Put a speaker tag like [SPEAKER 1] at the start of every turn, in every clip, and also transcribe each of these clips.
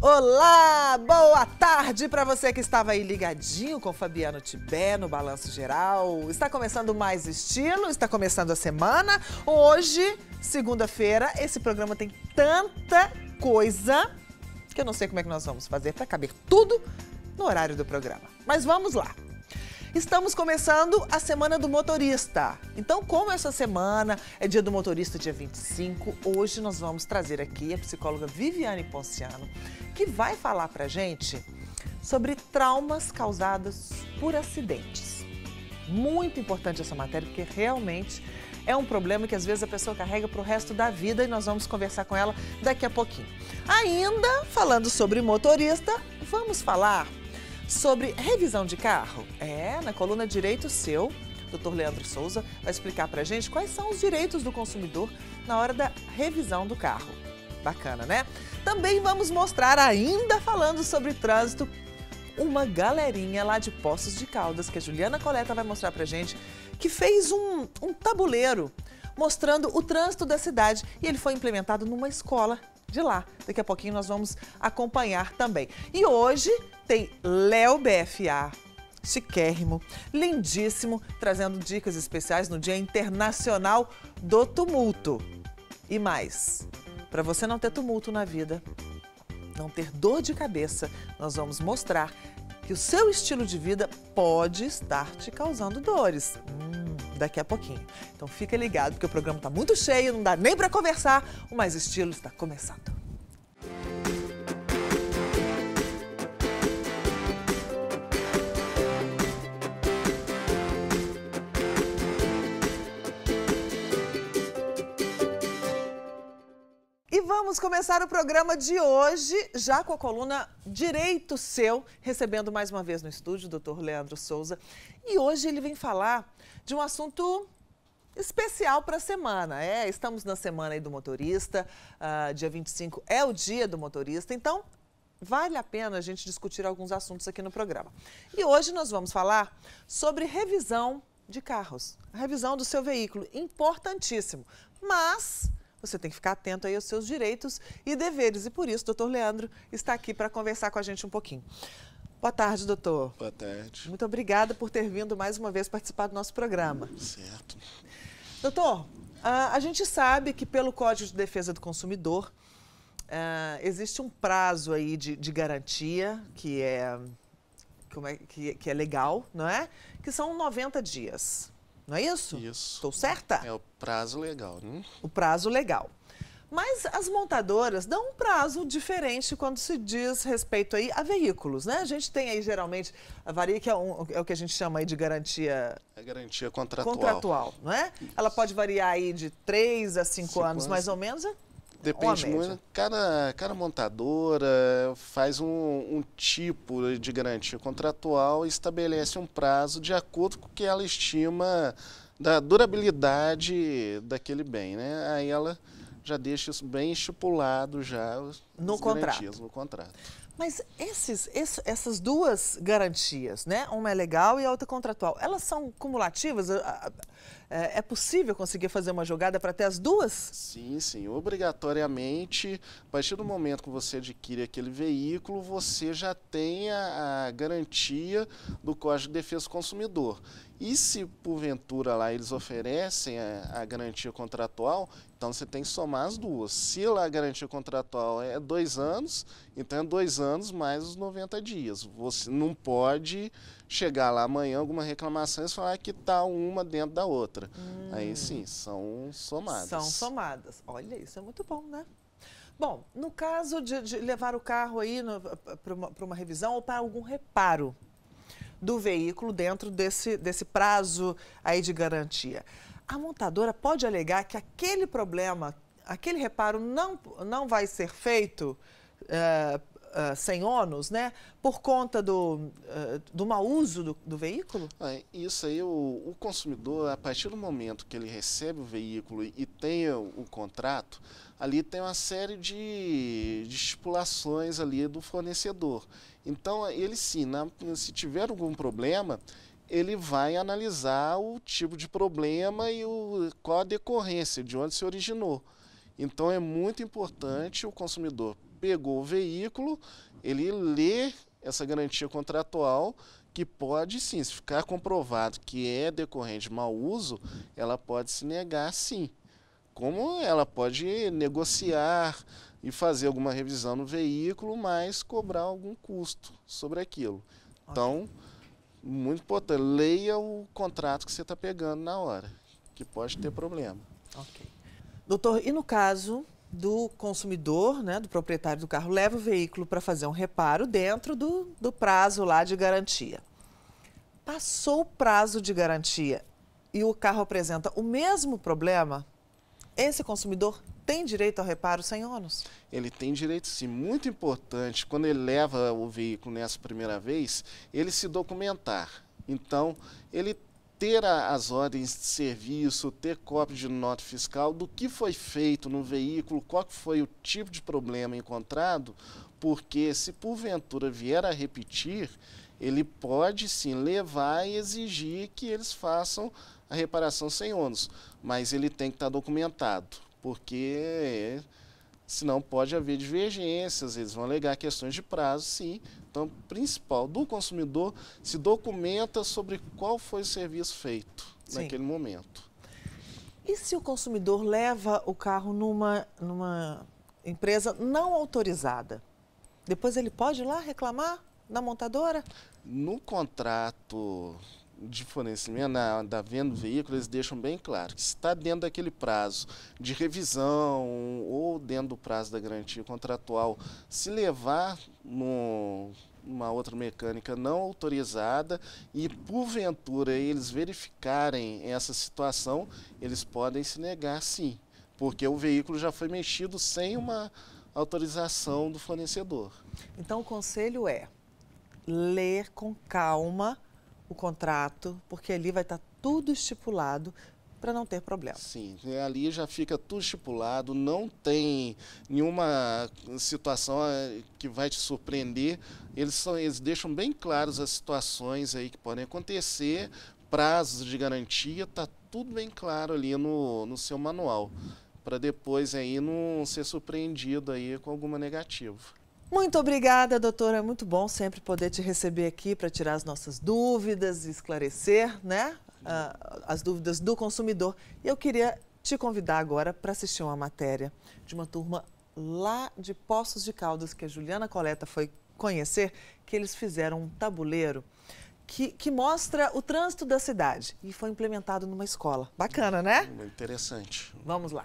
[SPEAKER 1] Olá, boa tarde para você que estava aí ligadinho com Fabiano Tibé no Balanço Geral. Está começando mais estilo, está começando a semana. Hoje, segunda-feira, esse programa tem tanta coisa que eu não sei como é que nós vamos fazer para caber tudo no horário do programa. Mas vamos lá. Estamos começando a semana do motorista. Então, como essa semana é dia do motorista, dia 25, hoje nós vamos trazer aqui a psicóloga Viviane Ponciano, que vai falar pra gente sobre traumas causados por acidentes. Muito importante essa matéria, porque realmente é um problema que às vezes a pessoa carrega para o resto da vida e nós vamos conversar com ela daqui a pouquinho. Ainda falando sobre motorista, vamos falar sobre revisão de carro. É, na coluna Direito Seu, Dr. Leandro Souza vai explicar para gente quais são os direitos do consumidor na hora da revisão do carro. Bacana, né? Também vamos mostrar, ainda falando sobre trânsito, uma galerinha lá de Poços de Caldas, que a Juliana Coleta vai mostrar pra gente, que fez um, um tabuleiro mostrando o trânsito da cidade e ele foi implementado numa escola de lá. Daqui a pouquinho nós vamos acompanhar também. E hoje tem Léo BFA. Chiquérrimo, lindíssimo, trazendo dicas especiais no Dia Internacional do Tumulto. E mais, para você não ter tumulto na vida, não ter dor de cabeça, nós vamos mostrar que o seu estilo de vida pode estar te causando dores daqui a pouquinho. Então fica ligado, porque o programa está muito cheio, não dá nem para conversar. O Mais Estilo está começando. vamos começar o programa de hoje já com a coluna Direito Seu, recebendo mais uma vez no estúdio o doutor Leandro Souza. E hoje ele vem falar de um assunto especial para a semana. É, estamos na semana aí do motorista, uh, dia 25 é o dia do motorista, então vale a pena a gente discutir alguns assuntos aqui no programa. E hoje nós vamos falar sobre revisão de carros, a revisão do seu veículo, importantíssimo. Mas você tem que ficar atento aí aos seus direitos e deveres. E por isso, doutor Leandro está aqui para conversar com a gente um pouquinho. Boa tarde, doutor. Boa tarde. Muito obrigada por ter vindo mais uma vez participar do nosso programa. Certo. Doutor, a gente sabe que pelo Código de Defesa do Consumidor é, existe um prazo aí de, de garantia que é, é que, que é legal, não é? Que são 90 dias. Não é isso? Isso. Estou certa? É o prazo legal, né? O prazo legal. Mas as montadoras dão um prazo diferente quando se diz respeito aí a veículos, né? A gente tem aí geralmente a varia que é, um, é o que a gente chama aí de garantia é garantia contratual. Contratual, não é? Isso. Ela pode variar aí de 3 a 5, anos, anos mais ou menos, é
[SPEAKER 2] Depende muito. Cada, cada montadora faz um, um, tipo de garantia contratual e estabelece um prazo de acordo com o que ela estima da durabilidade daquele bem. Né? Aí ela já deixa isso bem estipulado já no, contrato. no contrato.
[SPEAKER 1] Mas esses, essas duas garantias, né? uma é legal e a outra é contratual, elas são cumulativas? É, é possível conseguir fazer uma jogada para ter as
[SPEAKER 2] duas? Sim, sim. Obrigatoriamente, a partir do momento que você adquire aquele veículo, você já tem a, a garantia do Código de Defesa do Consumidor. E se porventura lá eles oferecem a, a, garantia contratual, então você tem que somar as duas. Se lá a garantia contratual é dois anos então, é dois anos mais os 90 dias. Você não pode chegar lá amanhã, alguma reclamação, e falar que está uma dentro da outra. Hum. Aí sim, são somadas. São
[SPEAKER 1] somadas. Olha, isso é muito bom, né? Bom, no caso de, de levar o carro aí para uma revisão ou para algum reparo do veículo dentro desse, desse prazo aí de garantia, a montadora pode alegar que aquele problema, aquele reparo não, não vai ser feito Uh, sem ônus, né? Por conta do, uh, do mau uso do, do veículo?
[SPEAKER 2] É, isso aí, o, o, consumidor, a partir do momento que ele recebe o veículo e tem o, o contrato, ali tem uma série de, de, estipulações ali do fornecedor. Então, ele sim, na, se tiver algum problema, ele vai analisar o tipo de problema e o, qual a decorrência, de onde se originou. Então, é muito importante o consumidor pegou o veículo, ele lê essa garantia contratual que pode sim, se ficar comprovado que é decorrente de mau uso, ela pode se negar sim. Como ela pode negociar e fazer alguma revisão no veículo, mas cobrar algum custo sobre aquilo. Okay. Então, muito importante, leia o contrato que você está pegando na hora, que pode ter problema. Ok.
[SPEAKER 1] Doutor, e no caso do consumidor, né, do proprietário do carro, leva o veículo para fazer um reparo dentro do, do prazo lá de garantia. Passou o prazo de garantia e o carro apresenta o mesmo problema, esse consumidor tem direito ao reparo sem ônus?
[SPEAKER 2] Ele tem direito sim. Muito importante, quando ele leva o veículo nessa primeira vez, ele se documentar. Então, ele ter as ordens de serviço, ter cópia de nota fiscal do que foi feito no veículo, qual foi o tipo de problema encontrado, porque se porventura vier a repetir, ele pode sim levar e exigir que eles façam a reparação sem ônus, mas ele tem que estar documentado, porque Senão pode haver divergências, eles vão alegar questões de prazo, sim. Então, principal do consumidor se documenta sobre qual foi o serviço feito sim. naquele momento.
[SPEAKER 1] E se o consumidor leva o carro numa, numa empresa não autorizada? Depois ele pode ir lá reclamar na montadora? No contrato
[SPEAKER 2] de fornecimento, na, da venda do veículo, eles deixam bem claro que se está dentro daquele prazo de revisão ou dentro do prazo da garantia contratual, se levar no, uma outra mecânica não autorizada e porventura eles verificarem essa situação, eles podem se negar sim, porque o veículo já foi mexido sem uma autorização do fornecedor.
[SPEAKER 1] Então o conselho é ler com calma o contrato, porque ali vai estar tudo estipulado para não ter problema. Sim, é, ali já fica
[SPEAKER 2] tudo estipulado, não tem nenhuma situação eh, que vai te surpreender. Eles, são, eles deixam bem claros as situações aí que podem acontecer, prazos de garantia, está tudo bem claro ali no, no seu manual, para depois aí não ser surpreendido aí com alguma negativa.
[SPEAKER 1] Muito obrigada, doutora. Muito bom sempre poder te receber aqui para tirar as nossas dúvidas, esclarecer né, uh, as dúvidas do consumidor. E eu queria te convidar agora para assistir uma matéria de uma turma lá de Poços de Caldas, que a Juliana Coleta foi conhecer, que eles fizeram um tabuleiro que, que, mostra o trânsito da cidade e foi implementado numa escola. Bacana, né? Interessante. Vamos lá.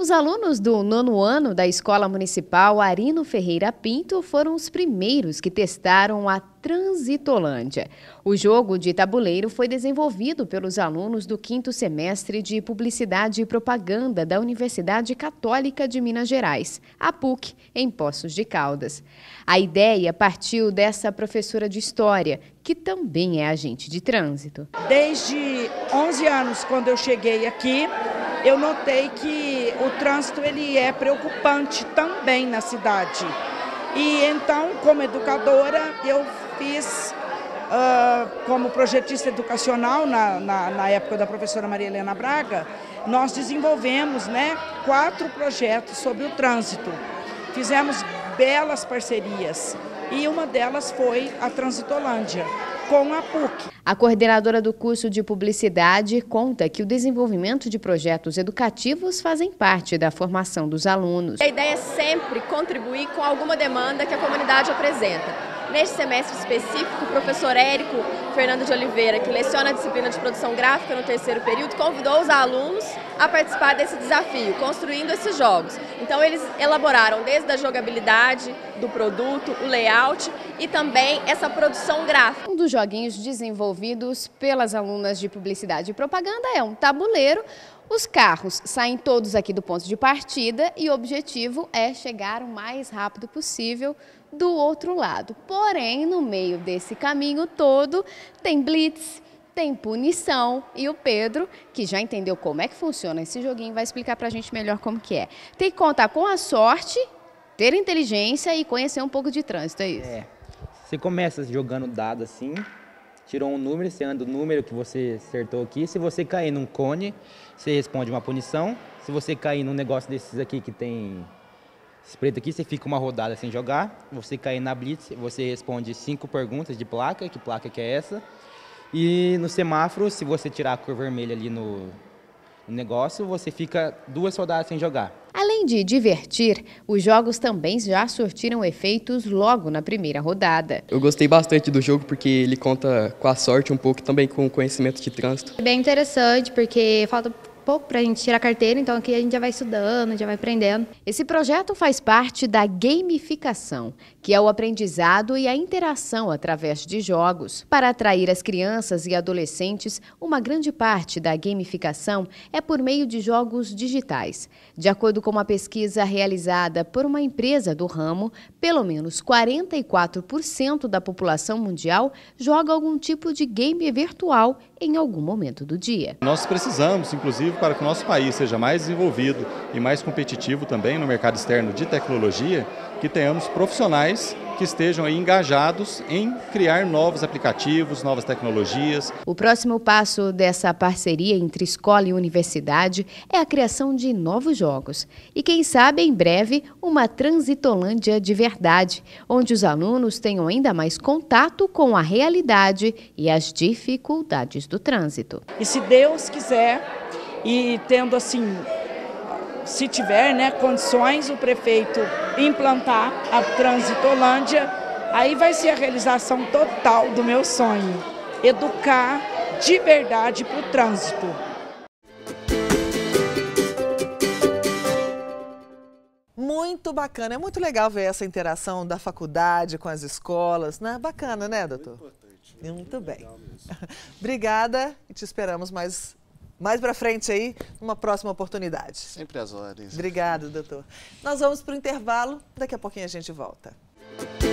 [SPEAKER 3] Os alunos do nono ano da Escola Municipal Arino Ferreira Pinto foram os primeiros que testaram a Transitolândia. O jogo de tabuleiro foi desenvolvido pelos alunos do quinto semestre de Publicidade e Propaganda da Universidade Católica de Minas Gerais, a PUC, em Poços de Caldas. A ideia partiu dessa professora de História, que também é agente de trânsito.
[SPEAKER 1] Desde 11 anos, quando eu cheguei aqui, eu notei que o trânsito ele é preocupante também na cidade. E então, como educadora, eu fiz uh, como projetista educacional na, na, na, época da professora Maria Helena Braga, nós desenvolvemos né, quatro projetos sobre o trânsito. Fizemos belas parcerias e uma delas foi a Transitolândia
[SPEAKER 3] com a PUC. A coordenadora do curso de publicidade conta que o desenvolvimento de projetos educativos fazem parte da formação dos alunos. A ideia é sempre contribuir com alguma demanda que a comunidade apresenta. Neste semestre específico, o professor Érico Fernando de Oliveira, que leciona a disciplina de produção gráfica no terceiro período, convidou os alunos a participar desse desafio, construindo esses jogos. Então eles elaboraram desde a jogabilidade do produto, o layout e também essa produção gráfica. Um dos joguinhos desenvolvidos pelas alunas de publicidade e propaganda é um tabuleiro os carros saem todos aqui do ponto de partida e o objetivo é chegar o mais rápido possível do outro lado. Porém, no meio desse caminho todo, tem blitz, tem punição e o Pedro, que já entendeu como é que funciona esse joguinho, vai explicar para a gente melhor como que é. Tem que contar com a sorte, ter inteligência e conhecer um pouco de trânsito, é isso? É. Você começa jogando dado assim, tirou um número, você anda o número que você acertou aqui. Se você cair num cone, você responde uma punição. Se você cair num negócio desses aqui que tem esse preto aqui, você fica uma rodada sem jogar. Você cair na blitz, você responde cinco perguntas de placa, que placa que é essa. E no semáforo, se você tirar a cor vermelha ali no negócio, você fica duas rodadas sem jogar. Além de divertir, os jogos também já surtiram efeitos logo na primeira rodada. Eu gostei bastante do jogo porque ele conta com a sorte um pouco e também com o conhecimento de trânsito. É bem interessante porque falta pouco para a gente tirar a carteira, então aqui a gente já vai estudando, já vai aprendendo. Esse projeto faz parte da gamificação, que é o aprendizado e a interação através de jogos. Para atrair as crianças e adolescentes, uma grande parte da gamificação é por meio de jogos digitais. De acordo com uma pesquisa realizada por uma empresa do ramo, pelo menos 44% da população mundial joga algum tipo de game virtual em algum momento do dia.
[SPEAKER 2] Nós precisamos, inclusive, para que o nosso país seja mais desenvolvido e mais competitivo também no mercado externo de tecnologia, que tenhamos profissionais profissionais que estejam engajados em criar novos aplicativos, novas tecnologias. O
[SPEAKER 3] próximo passo dessa parceria entre escola e universidade é a criação de novos jogos. E quem sabe, em breve, uma Transitolândia de verdade, onde os alunos tenham ainda mais contato com a realidade e as dificuldades do trânsito.
[SPEAKER 1] E se Deus quiser, e tendo assim, se tiver né, condições, o prefeito implantar a Transitolândia, aí vai ser a realização total do meu sonho: educar de verdade para o trânsito. Muito bacana, é muito legal ver essa interação da faculdade com as escolas, né? Bacana, né, doutor? Muito, né? muito bem. Obrigada e te esperamos mais mais para frente aí, numa próxima oportunidade. Sempre às ordens. Obrigado, doutor. Nós vamos para o intervalo, daqui a pouquinho a gente volta.